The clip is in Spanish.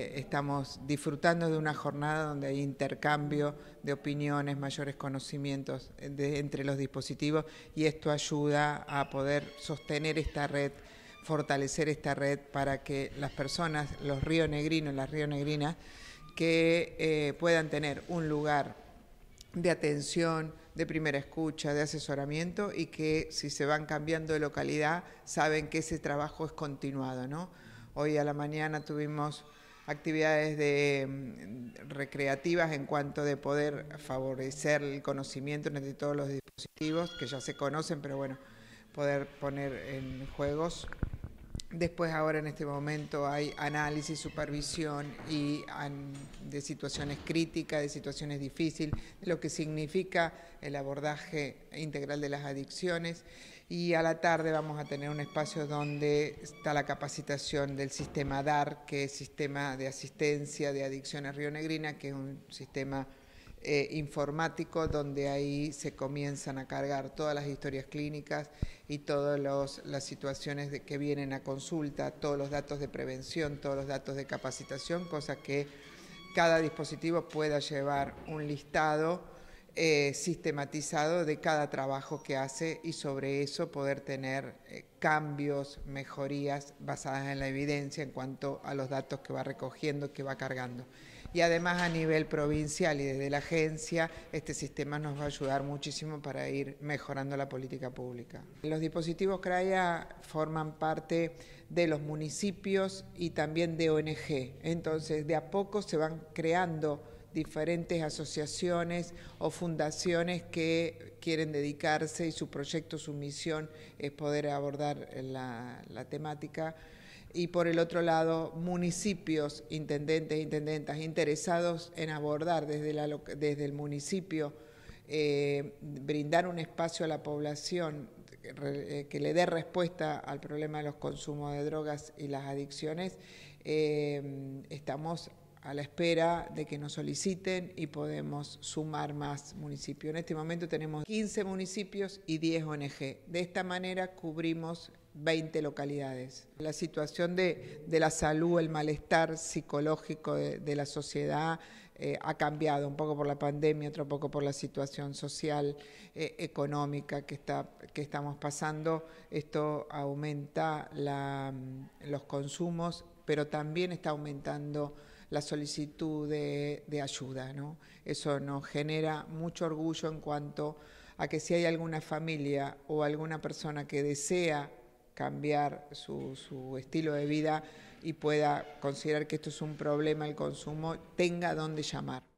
Estamos disfrutando de una jornada donde hay intercambio de opiniones, mayores conocimientos eh, entre los dispositivos y esto ayuda a poder sostener esta red, fortalecer esta red para que las personas, los río rionegrinos, las río negrinas, que eh, puedan tener un lugar de atención, de primera escucha, de asesoramiento y que si se van cambiando de localidad saben que ese trabajo es continuado. Hoy a la mañana tuvimos actividades de, mm, recreativas en cuanto de poder favorecer el conocimiento de todos los dispositivos que ya se conocen, pero bueno, poder poner en juegos Después ahora en este momento hay análisis, supervisión y de situaciones críticas, de situaciones difíciles, lo que significa el abordaje integral de las adicciones. Y a la tarde vamos a tener un espacio donde está la capacitación del sistema DAR, que es Sistema de Asistencia de Adicciones Río Negrina, que es un sistema eh, informático donde ahí se comienzan a cargar todas las historias clínicas y todas las situaciones de, que vienen a consulta, todos los datos de prevención, todos los datos de capacitación, cosa que cada dispositivo pueda llevar un listado eh, sistematizado de cada trabajo que hace y sobre eso poder tener eh, cambios, mejorías basadas en la evidencia en cuanto a los datos que va recogiendo, que va cargando y además a nivel provincial y desde la agencia este sistema nos va a ayudar muchísimo para ir mejorando la política pública. Los dispositivos CRAIA forman parte de los municipios y también de ONG, entonces de a poco se van creando diferentes asociaciones o fundaciones que quieren dedicarse y su proyecto, su misión es poder abordar la, la temática y por el otro lado municipios, intendentes, e intendentas interesados en abordar desde, la, desde el municipio, eh, brindar un espacio a la población eh, que, le dé respuesta al problema de los consumos de drogas y las adicciones, eh, estamos a la espera de que nos soliciten y podemos sumar más municipios. En este momento tenemos 15 municipios y 10 ONG. De esta manera cubrimos 20 localidades. La situación de, la salud, el malestar psicológico de, la sociedad eh, ha cambiado un poco por la pandemia, otro poco por la situación social, eh, económica que, estamos pasando. Esto aumenta los consumos, pero también está aumentando la solicitud de, ayuda. Eso nos genera mucho orgullo en cuanto a que si hay alguna familia o alguna persona que desea cambiar su, su, estilo de vida y pueda considerar que esto es un problema el consumo, tenga donde llamar.